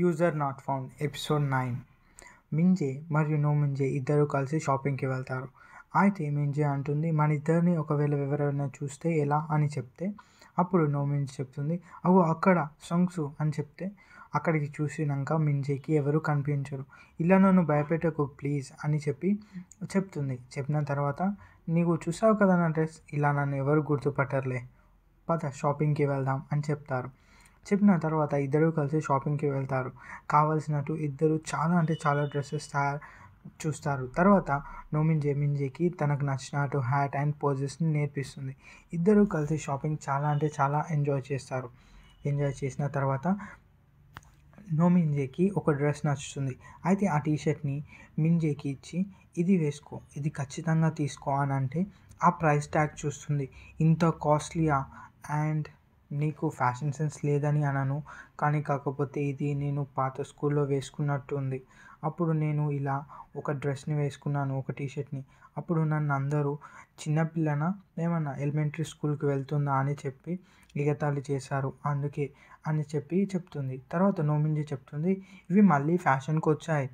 user not found episode nine Minje మరియు నో మింజే ఇద్దరు కలిసి షాపింగ్కి వెళ్తారు అయితే మింజే అంటుంది మన ఇద్దరిని ఒకవేళ ఎవరైనా చూస్తే ఎలా అని చెప్తే అప్పుడు నో మింజే చెప్తుంది అగో అక్కడ సొంగ్సు అని చెప్తే అక్కడికి చూసినాక మింజేకి ఎవరు కనిపించరు ఇలా నన్ను భయపెట్టకు ప్లీజ్ అని చెప్పి చెప్తుంది చెప్పిన తర్వాత నీకు చూసావు కదా నా డ్రెస్ ఇలా నన్ను ఎవరు గుర్తుపట్టర్లే పద షాపింగ్కి వెళ్దాం అని చెప్తారు చెప్పిన తర్వాత ఇద్దరు కలిసి షాపింగ్కి వెళ్తారు కావాల్సినట్టు ఇద్దరు చాలా అంటే చాలా డ్రెస్సెస్ తయారు చూస్తారు తర్వాత నోమింజే మింజేకి తనకు నచ్చినట్టు హ్యాట్ అండ్ పోజెస్ని నేర్పిస్తుంది ఇద్దరు కలిసి షాపింగ్ చాలా అంటే చాలా ఎంజాయ్ చేస్తారు ఎంజాయ్ చేసిన తర్వాత నోమింజేకి ఒక డ్రెస్ నచ్చుతుంది అయితే ఆ టీషర్ట్ని మిన్జేకి ఇచ్చి ఇది వేసుకో ఇది ఖచ్చితంగా తీసుకో అని అంటే ఆ ప్రైస్ ట్యాగ్ చూస్తుంది ఇంత కాస్ట్లీయా అండ్ నీకు ఫ్యాషన్ సెన్స్ లేదని అనను కానీ కాకపోతే ఇది నేను పాత స్కూల్లో వేసుకున్నట్టు ఉంది అప్పుడు నేను ఇలా ఒక డ్రెస్ని వేసుకున్నాను ఒక టీషర్ట్ని అప్పుడు నన్ను అందరూ చిన్నపిల్లన ఏమన్నా ఎలిమెంటరీ స్కూల్కి వెళ్తుందా అని చెప్పి ఎగతాళి చేశారు అందుకే అని చెప్పి చెప్తుంది తర్వాత నోమించి చెప్తుంది ఇవి మళ్ళీ ఫ్యాషన్కి వచ్చాయి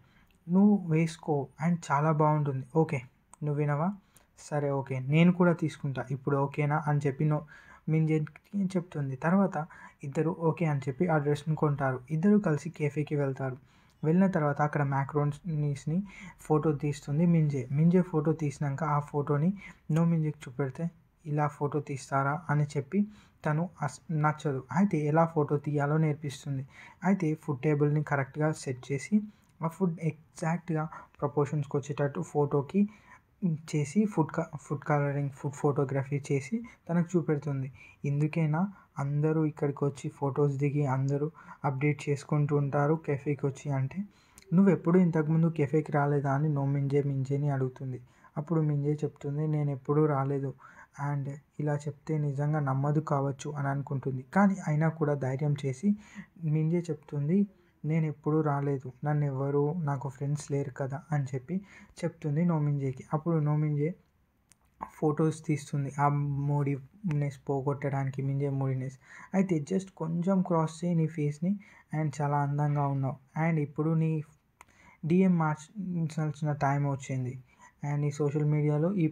నువ్వు వేసుకో అండ్ చాలా బాగుంటుంది ఓకే నువ్వు వినవా సరే ఓకే నేను కూడా తీసుకుంటా ఇప్పుడు ఓకేనా అని చెప్పి నో మింజెట్కి చెప్తుంది తర్వాత ఇద్దరు ఓకే అని చెప్పి ఆ డ్రెస్ని కొంటారు ఇద్దరు కలిసి కేఫేకి వెళ్తారు వెళ్ళిన తర్వాత అక్కడ మ్యాక్రోనీస్ని ఫోటో తీస్తుంది మింజే మింజే ఫోటో తీసినాక ఆ ఫోటోని నో మింజేకి చూపెడితే ఇలా ఫోటో తీస్తారా అని చెప్పి తను నచ్చదు అయితే ఎలా ఫోటో తీయాలో నేర్పిస్తుంది అయితే ఫుడ్ టేబుల్ని కరెక్ట్గా సెట్ చేసి ఆ ఫుడ్ ఎగ్జాక్ట్గా ప్రపోర్షన్స్కి వచ్చేటట్టు ఫోటోకి చేసి ఫుడ్ క ఫుడ్ కలరింగ్ ఫుడ్ ఫోటోగ్రఫీ చేసి తనకు చూపెడుతుంది ఎందుకైనా అందరూ ఇక్కడికి వచ్చి ఫొటోస్ దిగి అందరూ అప్డేట్ చేసుకుంటూ ఉంటారు కెఫేకి వచ్చి అంటే నువ్వు ఎప్పుడు ఇంతకుముందు కెఫేకి రాలేదా అని నో మింజే మింజే అని అడుగుతుంది అప్పుడు మింజే చెప్తుంది నేను ఎప్పుడూ రాలేదు అండ్ ఇలా చెప్తే నిజంగా నమ్మదు కావచ్చు అని అనుకుంటుంది కానీ అయినా కూడా ధైర్యం చేసి మింజే చెప్తుంది నేను ఎప్పుడు రాలేదు నన్ను ఎవరు నాకు ఫ్రెండ్స్ లేరు కదా అని చెప్పి చెప్తుంది నోమింజేకి అప్పుడు నోమింజే ఫొటోస్ తీస్తుంది ఆ మూడీనెస్ పోగొట్టడానికి మింజే మూడీనెస్ అయితే జస్ట్ కొంచెం క్రాస్ చేయి నీ ఫేస్ని అండ్ చాలా అందంగా ఉన్నావు అండ్ ఇప్పుడు నీ డిఎం మార్చాల్సిన టైం వచ్చింది అండ్ ఈ సోషల్ మీడియాలో ఈ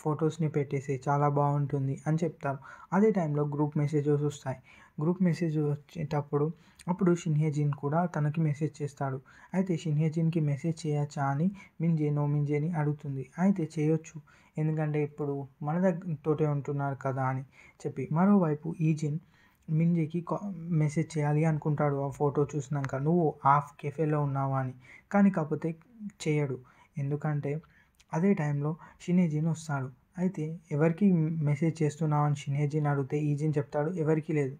ఫొటోస్ని పెట్టేసి చాలా బాగుంటుంది అని చెప్తారు అదే టైంలో గ్రూప్ మెసేజెస్ వస్తాయి గ్రూప్ మెసేజ్ వచ్చేటప్పుడు అప్పుడు షిన్హేజిన్ కూడా తనకి మెసేజ్ చేస్తాడు అయితే షిన్హేజిన్కి మెసేజ్ చేయొచ్చా అని మింజే నో మింజే అని అడుగుతుంది అయితే చేయొచ్చు ఎందుకంటే ఇప్పుడు మన దగ్గర తోటే ఉంటున్నారు కదా అని చెప్పి మరోవైపు ఈజిన్ మింజేకి మెసేజ్ చేయాలి అనుకుంటాడు ఆ ఫోటో చూసినాక నువ్వు హాఫ్ కెఫేలో ఉన్నావా అని కానీ కాకపోతే చేయడు ఎందుకంటే అదే టైంలో షినేజీని వస్తాడు అయితే ఎవరికి మెసేజ్ చేస్తున్నావు అని షినేజీని అడిగితే ఈజీని చెప్తాడు ఎవరికీ లేదు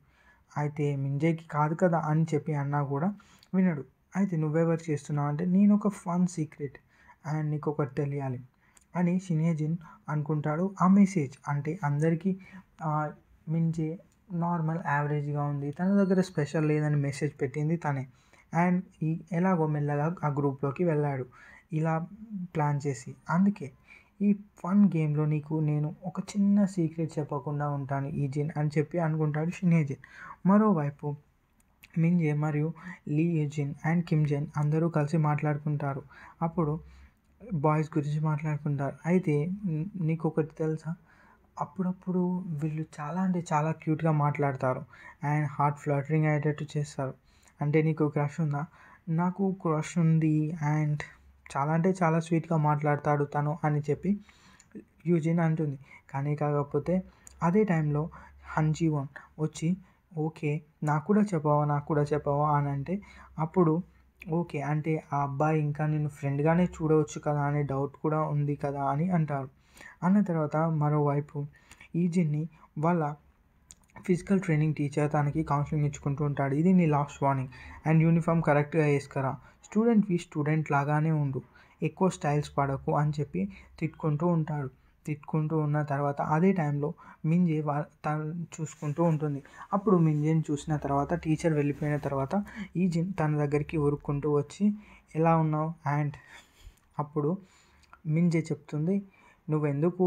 అయితే మింజేకి కాదు కదా అని చెప్పి అన్నా కూడా వినడు అయితే నువ్వెవరు చేస్తున్నావు అంటే నేను ఒక ఫన్ సీక్రెట్ అండ్ నీకు ఒకటి తెలియాలి అని షినేజిన్ అనుకుంటాడు ఆ మెసేజ్ అంటే అందరికీ మించి నార్మల్ యావరేజ్గా ఉంది తన దగ్గర స్పెషల్ లేదని మెసేజ్ పెట్టింది తనే అండ్ ఈ ఎలాగో మెల్లగా ఆ గ్రూప్లోకి వెళ్ళాడు ఇలా ప్లాన్ చేసి అందుకే ఈ ఫన్ గేమ్లో నీకు నేను ఒక చిన్న సీక్రెట్ చెప్పకుండా ఉంటాను ఈ జిన్ అని చెప్పి అనుకుంటాడు షినేజిన్ మరోవైపు మింజే మరియు లీ జిన్ అండ్ కిమ్ జెన్ అందరూ కలిసి మాట్లాడుకుంటారు అప్పుడు బాయ్స్ గురించి మాట్లాడుకుంటారు అయితే నీకు ఒకటి తెలుసా అప్పుడప్పుడు వీళ్ళు చాలా అంటే చాలా క్యూట్గా మాట్లాడతారు అండ్ హార్ట్ ఫ్లటరింగ్ అయ్యేటట్టు చేస్తారు అంటే నీకు క్రష్ ఉందా నాకు క్రష్ ఉంది అండ్ చాలా అంటే చాలా స్వీట్గా మాట్లాడతాడు తను అని చెప్పి యూజిన్ అంటుంది కానీ కాకపోతే అదే టైంలో హన్జీవన్ వచ్చి ఓకే నాకు కూడా చెప్పవా నాకు కూడా చెప్పవా అని అంటే అప్పుడు ఓకే అంటే ఆ అబ్బాయి ఇంకా నేను ఫ్రెండ్గానే చూడవచ్చు కదా అనే డౌట్ కూడా ఉంది కదా అని అంటారు అన్న తర్వాత మరోవైపు ఈజిన్ని వాళ్ళ ఫిజికల్ ట్రైనింగ్ టీచర్ తనకి కౌన్సిలింగ్ ఇచ్చుకుంటూ ఉంటాడు ఇది నీ లాస్ట్ వార్నింగ్ అండ్ యూనిఫామ్ కరెక్ట్గా వేసుకురా స్టూడెంట్వి స్టూడెంట్ లాగానే ఉండు ఎక్కువ స్టైల్స్ పడకు అని చెప్పి తిట్టుకుంటూ ఉంటాడు తిట్టుకుంటూ ఉన్న తర్వాత అదే టైంలో మింజే వా తను చూసుకుంటూ ఉంటుంది అప్పుడు మింజేని చూసిన తర్వాత టీచర్ వెళ్ళిపోయిన తర్వాత ఈ జిన్ తన దగ్గరికి ఉరుక్కుంటూ వచ్చి ఎలా ఉన్నావు అండ్ అప్పుడు మింజే చెప్తుంది నువ్వెందుకు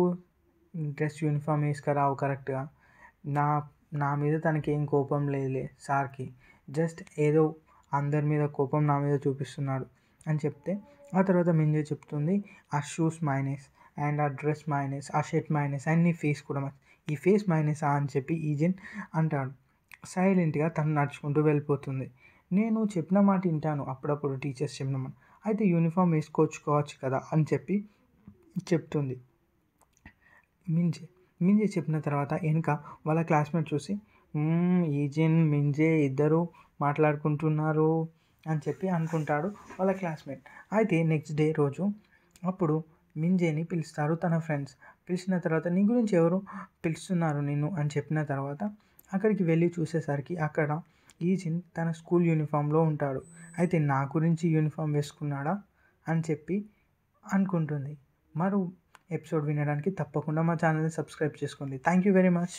డ్రెస్ యూనిఫామ్ వేసుకురావు కరెక్ట్గా నా నా మీద తనకి ఏం కోపం లేదులే సార్కి జస్ట్ ఏదో అందరి మీద కోపం నా మీద చూపిస్తున్నాడు అని చెప్తే ఆ తర్వాత మింజే చెప్తుంది ఆ షూస్ మైనస్ అండ్ ఆ డ్రెస్ మైనస్ ఆ షర్ట్ మైనస్ అండ్ నీ ఫేస్ కూడా ఈ ఫేస్ మైనసా అని చెప్పి ఈజెన్ అంటాడు సైలెంట్గా తను నడుచుకుంటూ వెళ్ళిపోతుంది నేను చెప్పిన మాట వింటాను అప్పుడప్పుడు టీచర్స్ చెప్పిన అయితే యూనిఫామ్ వేసుకోవచ్చుకోవచ్చు కదా అని చెప్పి చెప్తుంది మింజే మింజే చెప్పిన తర్వాత వెనుక వాళ్ళ క్లాస్మేట్ చూసి ఈజెన్ మింజే ఇద్దరు మాట్లాడుకుంటున్నారు అని చెప్పి అనుకుంటాడు వాళ్ళ క్లాస్మేట్ అయితే నెక్స్ట్ డే రోజు అప్పుడు మింజేని పిలుస్తారు తన ఫ్రెండ్స్ పిలిచిన తర్వాత నీ గురించి ఎవరు పిలుస్తున్నారు నిన్ను అని చెప్పిన తర్వాత అక్కడికి వెళ్ళి చూసేసరికి అక్కడ ఈజిన్ తన స్కూల్ యూనిఫామ్లో ఉంటాడు అయితే నా గురించి యూనిఫామ్ వేసుకున్నాడా అని చెప్పి అనుకుంటుంది మరో ఎపిసోడ్ వినడానికి తప్పకుండా మా ఛానల్ని సబ్స్క్రైబ్ చేసుకోండి థ్యాంక్ యూ వెరీ మచ్